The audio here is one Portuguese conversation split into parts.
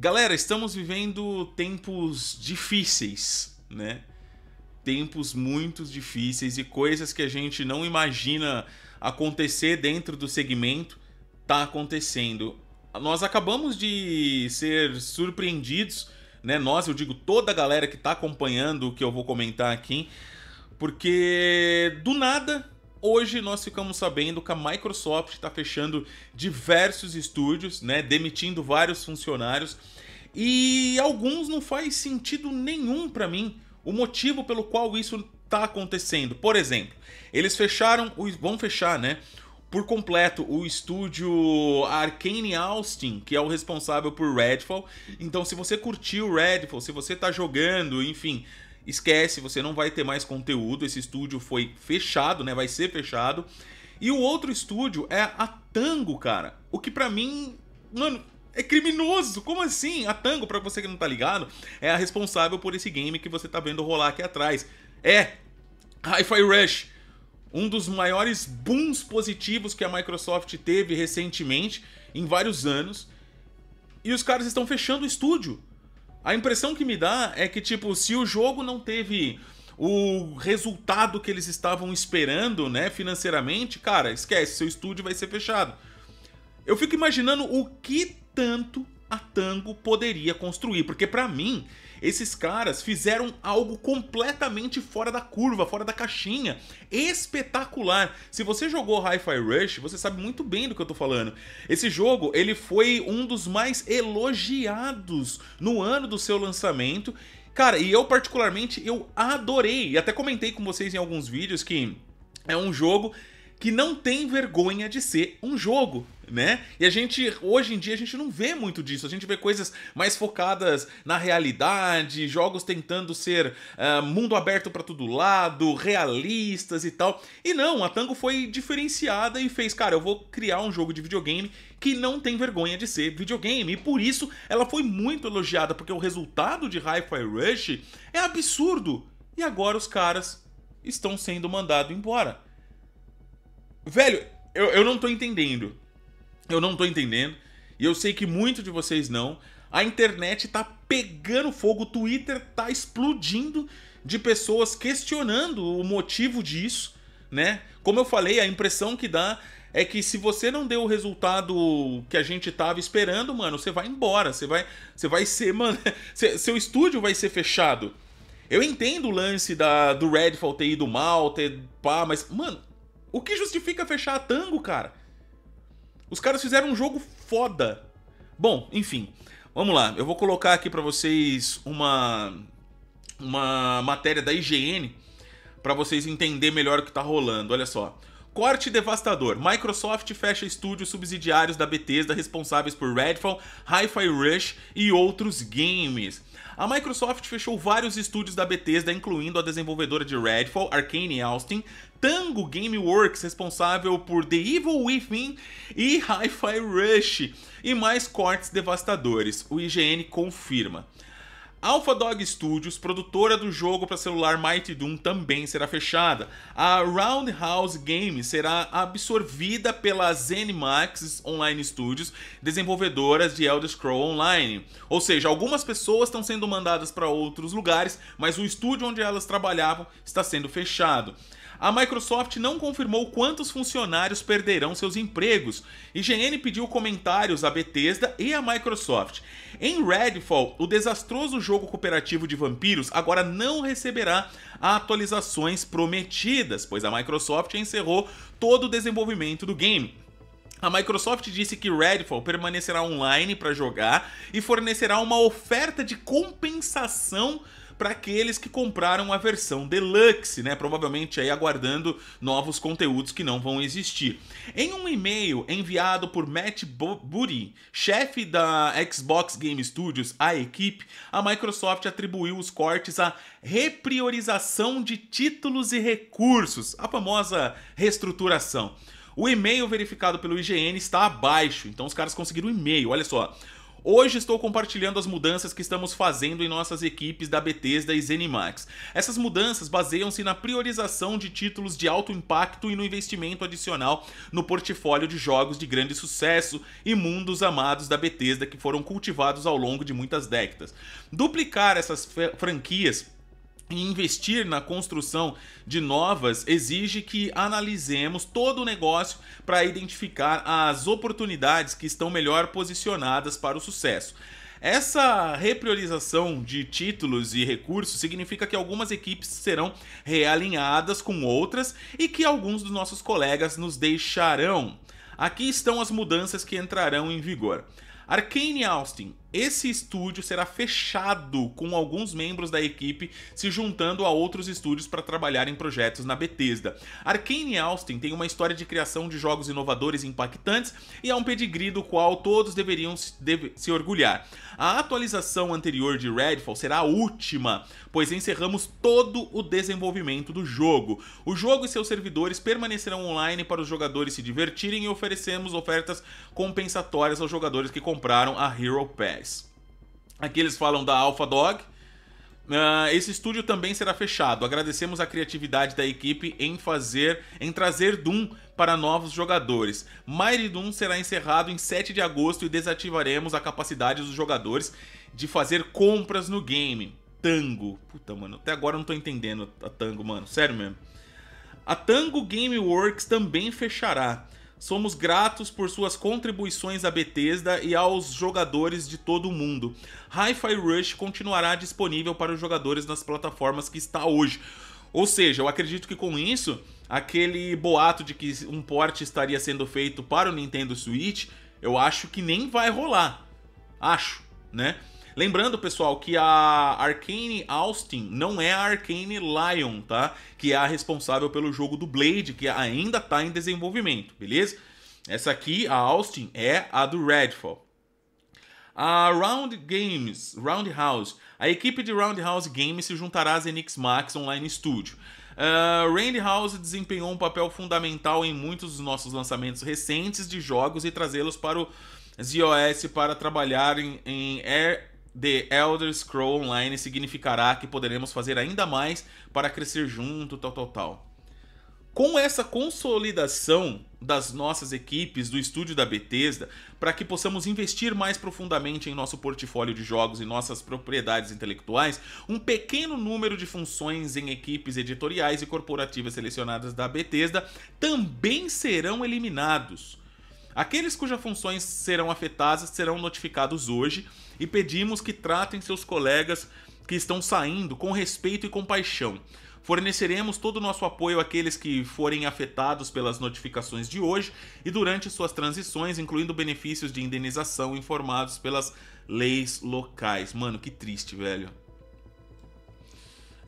Galera, estamos vivendo tempos difíceis, né? Tempos muito difíceis e coisas que a gente não imagina acontecer dentro do segmento tá acontecendo. Nós acabamos de ser surpreendidos, né? Nós, eu digo toda a galera que tá acompanhando o que eu vou comentar aqui, porque do nada Hoje nós ficamos sabendo que a Microsoft está fechando diversos estúdios, né, demitindo vários funcionários e alguns não faz sentido nenhum para mim o motivo pelo qual isso está acontecendo. Por exemplo, eles fecharam, vão fechar, né, por completo o estúdio Arcane Austin, que é o responsável por Redfall. Então, se você curtiu Redfall, se você está jogando, enfim, esquece, você não vai ter mais conteúdo. Esse estúdio foi fechado, né? Vai ser fechado. E o outro estúdio é a Tango, cara. O que para mim, mano, é criminoso. Como assim? A Tango, para você que não tá ligado, é a responsável por esse game que você tá vendo rolar aqui atrás. É Hi-Fi Rush, um dos maiores booms positivos que a Microsoft teve recentemente em vários anos. E os caras estão fechando o estúdio. A impressão que me dá é que, tipo, se o jogo não teve o resultado que eles estavam esperando, né, financeiramente, cara, esquece, seu estúdio vai ser fechado. Eu fico imaginando o que tanto a Tango poderia construir, porque para mim esses caras fizeram algo completamente fora da curva, fora da caixinha, espetacular. Se você jogou Hi-Fi Rush, você sabe muito bem do que eu tô falando. Esse jogo, ele foi um dos mais elogiados no ano do seu lançamento. Cara, e eu particularmente eu adorei. E até comentei com vocês em alguns vídeos que é um jogo que não tem vergonha de ser um jogo né? E a gente, hoje em dia, a gente não vê muito disso. A gente vê coisas mais focadas na realidade, jogos tentando ser uh, mundo aberto para todo lado, realistas e tal. E não, a Tango foi diferenciada e fez, cara, eu vou criar um jogo de videogame que não tem vergonha de ser videogame. E por isso ela foi muito elogiada, porque o resultado de Hi-Fi Rush é absurdo. E agora os caras estão sendo mandados embora. Velho, eu, eu não tô entendendo. Eu não tô entendendo. E eu sei que muito de vocês não. A internet tá pegando fogo, o Twitter tá explodindo de pessoas questionando o motivo disso, né? Como eu falei, a impressão que dá é que se você não deu o resultado que a gente tava esperando, mano, você vai embora, você vai, você vai ser, mano, seu estúdio vai ser fechado. Eu entendo o lance da, do Redfall ter ido mal, ter pá, mas, mano, o que justifica fechar a Tango, cara? Os caras fizeram um jogo foda. Bom, enfim. Vamos lá, eu vou colocar aqui para vocês uma uma matéria da IGN para vocês entender melhor o que tá rolando. Olha só. Corte devastador. Microsoft fecha estúdios subsidiários da Bethesda responsáveis por Redfall, Hi-Fi Rush e outros games. A Microsoft fechou vários estúdios da Bethesda, incluindo a desenvolvedora de Redfall, Arcane Austin, Tango Gameworks, responsável por The Evil Within e Hi-Fi Rush, e mais cortes devastadores, o IGN confirma. Alpha Dog Studios, produtora do jogo para celular Mighty Doom, também será fechada. A Roundhouse Games será absorvida pela ZeniMax Online Studios, desenvolvedoras de Elder Scrolls Online. Ou seja, algumas pessoas estão sendo mandadas para outros lugares, mas o estúdio onde elas trabalhavam está sendo fechado a Microsoft não confirmou quantos funcionários perderão seus empregos. IGN pediu comentários à Bethesda e à Microsoft. Em Redfall, o desastroso jogo cooperativo de vampiros agora não receberá atualizações prometidas, pois a Microsoft encerrou todo o desenvolvimento do game. A Microsoft disse que Redfall permanecerá online para jogar e fornecerá uma oferta de compensação para aqueles que compraram a versão deluxe, né? Provavelmente aí aguardando novos conteúdos que não vão existir. Em um e-mail enviado por Matt Booty, chefe da Xbox Game Studios, à equipe, a Microsoft atribuiu os cortes à repriorização de títulos e recursos, a famosa reestruturação. O e-mail verificado pelo IGN está abaixo, então os caras conseguiram o um e-mail. Olha só. Hoje estou compartilhando as mudanças que estamos fazendo em nossas equipes da Bethesda e Zenimax. Essas mudanças baseiam-se na priorização de títulos de alto impacto e no investimento adicional no portfólio de jogos de grande sucesso e mundos amados da Bethesda que foram cultivados ao longo de muitas décadas. Duplicar essas franquias investir na construção de novas exige que analisemos todo o negócio para identificar as oportunidades que estão melhor posicionadas para o sucesso. Essa repriorização de títulos e recursos significa que algumas equipes serão realinhadas com outras e que alguns dos nossos colegas nos deixarão. Aqui estão as mudanças que entrarão em vigor. Arcane Austin esse estúdio será fechado com alguns membros da equipe se juntando a outros estúdios para trabalhar em projetos na Bethesda. Arkane Austin tem uma história de criação de jogos inovadores e impactantes e é um pedigree do qual todos deveriam se, deve, se orgulhar. A atualização anterior de Redfall será a última, pois encerramos todo o desenvolvimento do jogo. O jogo e seus servidores permanecerão online para os jogadores se divertirem e oferecemos ofertas compensatórias aos jogadores que compraram a Hero Pass. Aqui eles falam da Alpha Dog. Uh, esse estúdio também será fechado. Agradecemos a criatividade da equipe em fazer, em trazer Doom para novos jogadores. Mighty Doom será encerrado em 7 de agosto e desativaremos a capacidade dos jogadores de fazer compras no game. Tango. Puta, mano, até agora eu não tô entendendo a Tango, mano. Sério mesmo. A Tango Gameworks também fechará. Somos gratos por suas contribuições à Bethesda e aos jogadores de todo o mundo. Hi-Fi Rush continuará disponível para os jogadores nas plataformas que está hoje. Ou seja, eu acredito que com isso, aquele boato de que um porte estaria sendo feito para o Nintendo Switch, eu acho que nem vai rolar. Acho, né? Lembrando, pessoal, que a Arcane Austin não é a Arcane Lion, tá? Que é a responsável pelo jogo do Blade, que ainda tá em desenvolvimento, beleza? Essa aqui, a Austin, é a do Redfall. A Round Games, Roundhouse. A equipe de Roundhouse Games se juntará à Zenix Max Online Studio. Uh, ah, House desempenhou um papel fundamental em muitos dos nossos lançamentos recentes de jogos e trazê-los para o ZOS para trabalhar em, em The Elder Scroll Online significará que poderemos fazer ainda mais para crescer junto, tal, tal, tal. Com essa consolidação das nossas equipes do estúdio da Bethesda, para que possamos investir mais profundamente em nosso portfólio de jogos e nossas propriedades intelectuais, um pequeno número de funções em equipes editoriais e corporativas selecionadas da Bethesda também serão eliminados. Aqueles cujas funções serão afetadas serão notificados hoje e pedimos que tratem seus colegas que estão saindo com respeito e compaixão. Forneceremos todo o nosso apoio àqueles que forem afetados pelas notificações de hoje e durante suas transições, incluindo benefícios de indenização informados pelas leis locais. Mano, que triste, velho.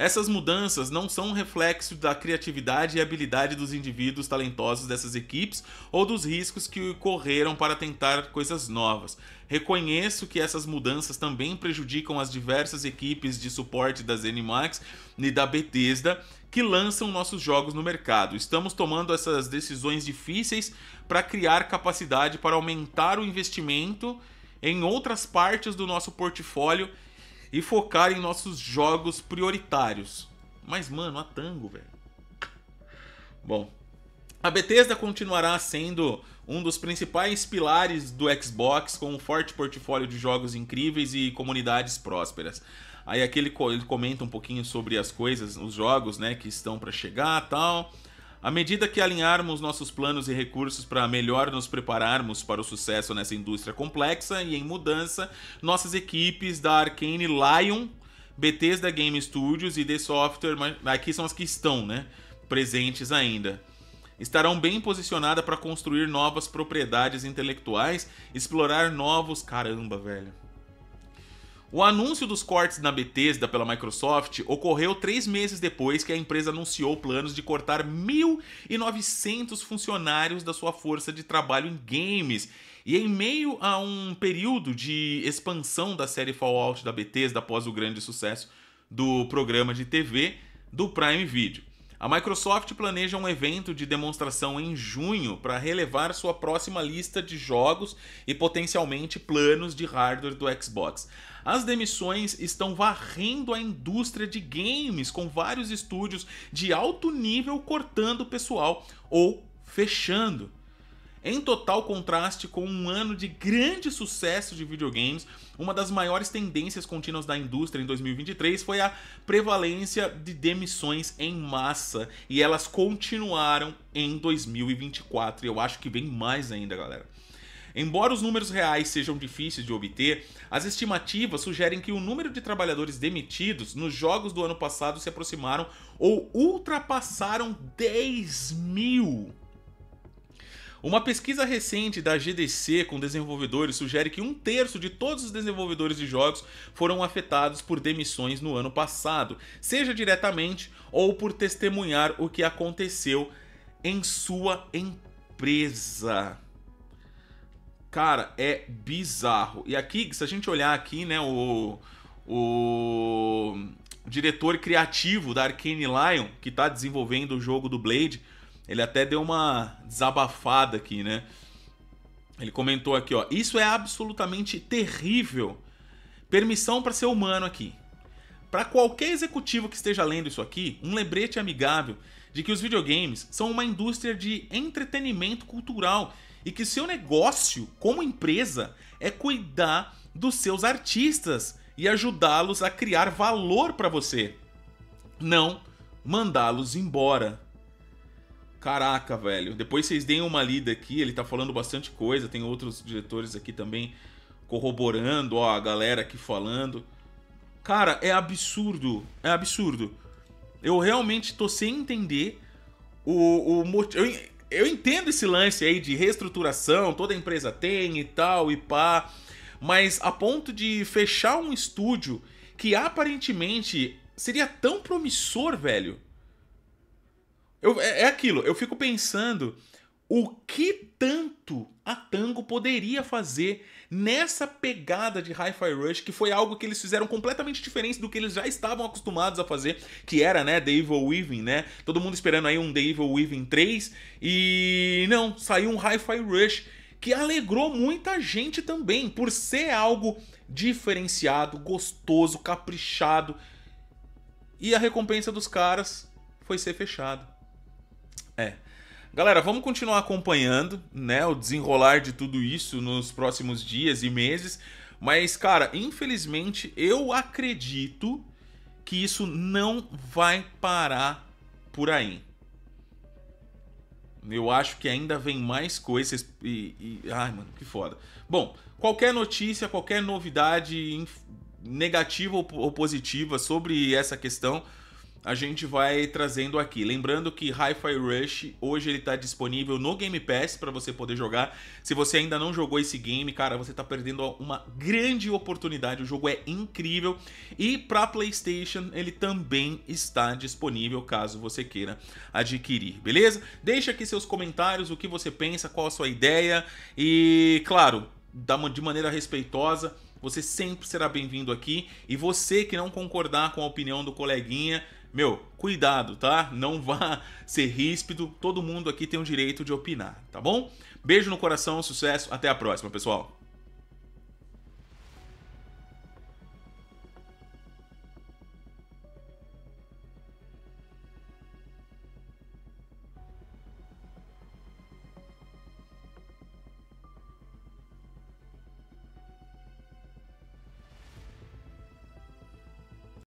Essas mudanças não são um reflexo da criatividade e habilidade dos indivíduos talentosos dessas equipes ou dos riscos que correram para tentar coisas novas. Reconheço que essas mudanças também prejudicam as diversas equipes de suporte das Animax e da Bethesda que lançam nossos jogos no mercado. Estamos tomando essas decisões difíceis para criar capacidade para aumentar o investimento em outras partes do nosso portfólio e focar em nossos jogos prioritários. Mas, mano, a tango, velho. Bom, a Bethesda continuará sendo um dos principais pilares do Xbox, com um forte portfólio de jogos incríveis e comunidades prósperas. Aí aqui ele, ele comenta um pouquinho sobre as coisas, os jogos, né, que estão para chegar, tal. À medida que alinharmos nossos planos e recursos para melhor nos prepararmos para o sucesso nessa indústria complexa e em mudança, nossas equipes da Arcane Lion, Bethesda Game Studios e The Software, aqui são as que estão, né, presentes ainda, estarão bem posicionadas para construir novas propriedades intelectuais, explorar novos, caramba, velho o anúncio dos cortes na Bethesda pela Microsoft ocorreu três meses depois que a empresa anunciou planos de cortar 1.900 funcionários da sua força de trabalho em games. E em meio a um período de expansão da série Fallout da Bethesda após o grande sucesso do programa de TV do Prime Video. A Microsoft planeja um evento de demonstração em junho para relevar sua próxima lista de jogos e potencialmente planos de hardware do Xbox. As demissões estão varrendo a indústria de games, com vários estúdios de alto nível cortando o pessoal ou fechando em total contraste com um ano de grande sucesso de videogames, uma das maiores tendências contínuas da indústria em 2023 foi a prevalência de demissões em massa, e elas continuaram em 2024, e eu acho que vem mais ainda, galera. Embora os números reais sejam difíceis de obter, as estimativas sugerem que o número de trabalhadores demitidos nos jogos do ano passado se aproximaram ou ultrapassaram 10 mil. Uma pesquisa recente da GDC com desenvolvedores sugere que um terço de todos os desenvolvedores de jogos foram afetados por demissões no ano passado, seja diretamente ou por testemunhar o que aconteceu em sua empresa. Cara, é bizarro. E aqui, se a gente olhar aqui, né, o, o diretor criativo da Arkane Lion, que está desenvolvendo o jogo do Blade, ele até deu uma desabafada aqui, né? Ele comentou aqui, ó. Isso é absolutamente terrível. Permissão para ser humano aqui. Para qualquer executivo que esteja lendo isso aqui, um lembrete amigável de que os videogames são uma indústria de entretenimento cultural e que seu negócio, como empresa, é cuidar dos seus artistas e ajudá-los a criar valor para você, não mandá-los embora. Caraca, velho. Depois vocês deem uma lida aqui, ele tá falando bastante coisa, tem outros diretores aqui também corroborando, ó, a galera aqui falando. Cara, é absurdo, é absurdo. Eu realmente tô sem entender o, o motivo. Eu, eu entendo esse lance aí de reestruturação, toda empresa tem e tal, e pá. Mas a ponto de fechar um estúdio que aparentemente seria tão promissor, velho eu, é, é aquilo, eu fico pensando o que tanto a Tango poderia fazer nessa pegada de Hi-Fi Rush, que foi algo que eles fizeram completamente diferente do que eles já estavam acostumados a fazer, que era, né, The Evil Weaving, né? Todo mundo esperando aí um The Evil Weaving 3 e não, saiu um Hi-Fi Rush que alegrou muita gente também por ser algo diferenciado, gostoso, caprichado. E a recompensa dos caras foi ser fechado. É. Galera, vamos continuar acompanhando, né, o desenrolar de tudo isso nos próximos dias e meses. Mas, cara, infelizmente eu acredito que isso não vai parar por aí. Eu acho que ainda vem mais coisas e, e ai, mano, que foda. Bom, qualquer notícia, qualquer novidade negativa ou positiva sobre essa questão, a gente vai trazendo aqui. Lembrando que Hi-Fi Rush hoje ele está disponível no Game Pass para você poder jogar. Se você ainda não jogou esse game, cara, você está perdendo uma grande oportunidade. O jogo é incrível e para PlayStation ele também está disponível caso você queira adquirir, beleza? Deixa aqui seus comentários, o que você pensa, qual a sua ideia e, claro, de maneira respeitosa, você sempre será bem-vindo aqui. E você que não concordar com a opinião do coleguinha, meu, cuidado, tá? Não vá ser ríspido. Todo mundo aqui tem o direito de opinar, tá bom? Beijo no coração, sucesso. Até a próxima, pessoal.